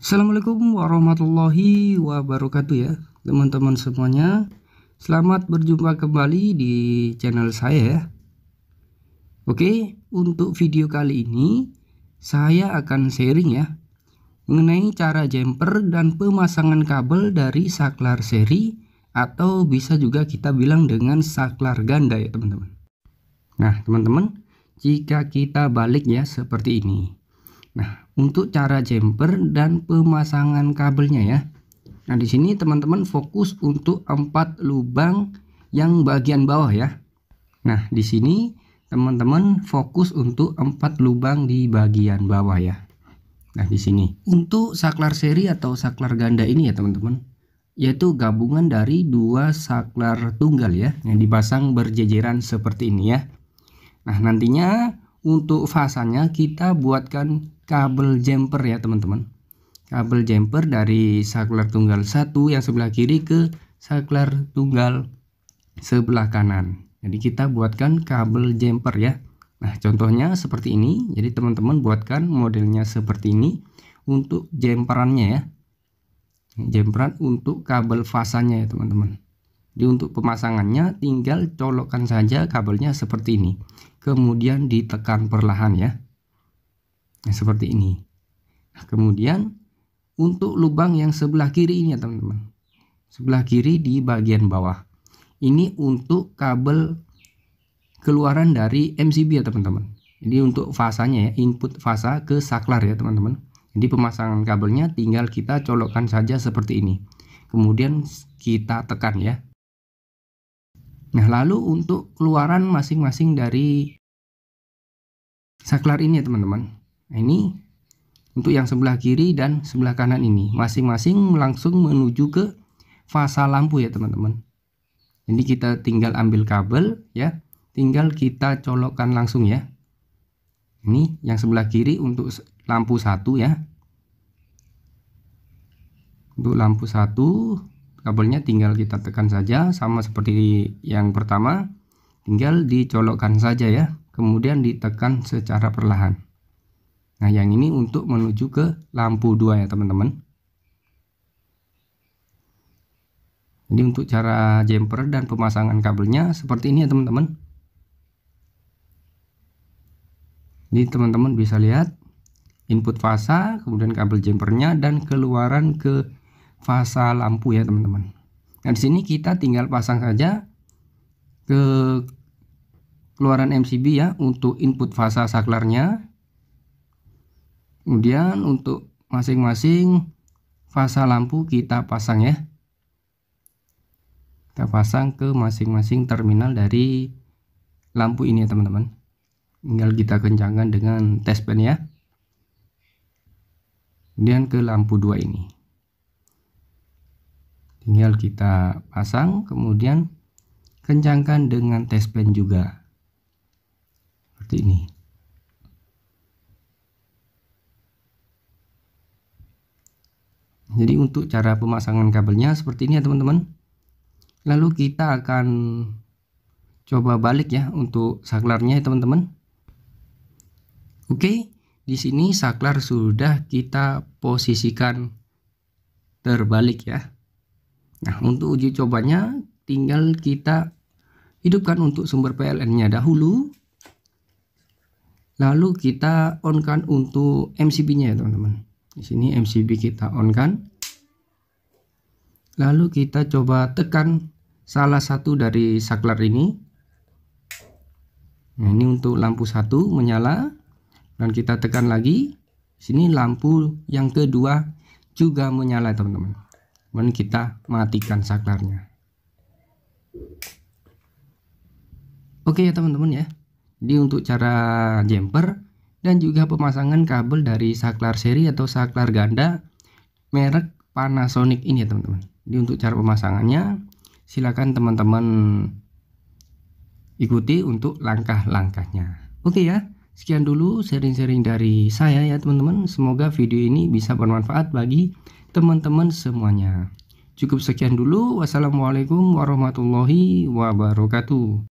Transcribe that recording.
Assalamualaikum warahmatullahi wabarakatuh ya teman-teman semuanya Selamat berjumpa kembali di channel saya ya Oke untuk video kali ini saya akan sharing ya Mengenai cara jumper dan pemasangan kabel dari saklar seri Atau bisa juga kita bilang dengan saklar ganda ya teman-teman Nah teman-teman jika kita balik ya seperti ini Nah, untuk cara jumper dan pemasangan kabelnya ya. Nah, di sini teman-teman fokus untuk empat lubang yang bagian bawah ya. Nah, di sini teman-teman fokus untuk empat lubang di bagian bawah ya. Nah, di sini. Untuk saklar seri atau saklar ganda ini ya, teman-teman, yaitu gabungan dari dua saklar tunggal ya yang dipasang berjejeran seperti ini ya. Nah, nantinya untuk fasanya kita buatkan kabel jumper ya teman-teman kabel jumper dari saklar tunggal satu yang sebelah kiri ke saklar tunggal sebelah kanan jadi kita buatkan kabel jumper ya Nah contohnya seperti ini jadi teman-teman buatkan modelnya seperti ini untuk jemperannya ya jemperan untuk kabel fasanya ya teman-teman jadi untuk pemasangannya tinggal colokkan saja kabelnya seperti ini kemudian ditekan perlahan ya. Nah, seperti ini. Nah, kemudian untuk lubang yang sebelah kiri ini ya teman-teman. Sebelah kiri di bagian bawah. Ini untuk kabel keluaran dari MCB ya teman-teman. Jadi untuk fasanya ya, input fasa ke saklar ya teman-teman. Jadi pemasangan kabelnya tinggal kita colokkan saja seperti ini. Kemudian kita tekan ya. Nah, lalu untuk keluaran masing-masing dari saklar ini ya teman-teman. ini untuk yang sebelah kiri dan sebelah kanan ini. Masing-masing langsung menuju ke fasa lampu ya teman-teman. Jadi kita tinggal ambil kabel ya. Tinggal kita colokkan langsung ya. Ini yang sebelah kiri untuk lampu satu ya. Untuk lampu satu kabelnya tinggal kita tekan saja sama seperti yang pertama tinggal dicolokkan saja ya kemudian ditekan secara perlahan nah yang ini untuk menuju ke lampu 2 ya teman-teman jadi untuk cara jumper dan pemasangan kabelnya seperti ini ya teman-teman ini teman-teman bisa lihat input fasa kemudian kabel jumpernya dan keluaran ke fasa lampu ya teman-teman. Nah di sini kita tinggal pasang saja ke keluaran MCB ya untuk input fasa saklarnya. Kemudian untuk masing-masing fasa lampu kita pasang ya. Kita pasang ke masing-masing terminal dari lampu ini ya teman-teman. Tinggal kita kencangkan dengan test pen ya. Kemudian ke lampu 2 ini tinggal kita pasang kemudian kencangkan dengan tespen juga seperti ini jadi untuk cara pemasangan kabelnya seperti ini ya teman-teman lalu kita akan coba balik ya untuk saklarnya ya teman-teman oke di sini saklar sudah kita posisikan terbalik ya Nah, untuk uji cobanya tinggal kita hidupkan untuk sumber PLN-nya dahulu. Lalu kita onkan untuk MCB-nya ya, teman-teman. Di sini MCB kita onkan, Lalu kita coba tekan salah satu dari saklar ini. Nah, ini untuk lampu satu menyala dan kita tekan lagi. Di sini lampu yang kedua juga menyala, teman-teman kemudian kita matikan saklarnya oke ya teman-teman ya jadi untuk cara jumper dan juga pemasangan kabel dari saklar seri atau saklar ganda merek Panasonic ini ya teman-teman jadi untuk cara pemasangannya silakan teman-teman ikuti untuk langkah-langkahnya oke ya sekian dulu sharing-sharing dari saya ya teman-teman semoga video ini bisa bermanfaat bagi teman-teman semuanya. Cukup sekian dulu. Wassalamualaikum warahmatullahi wabarakatuh.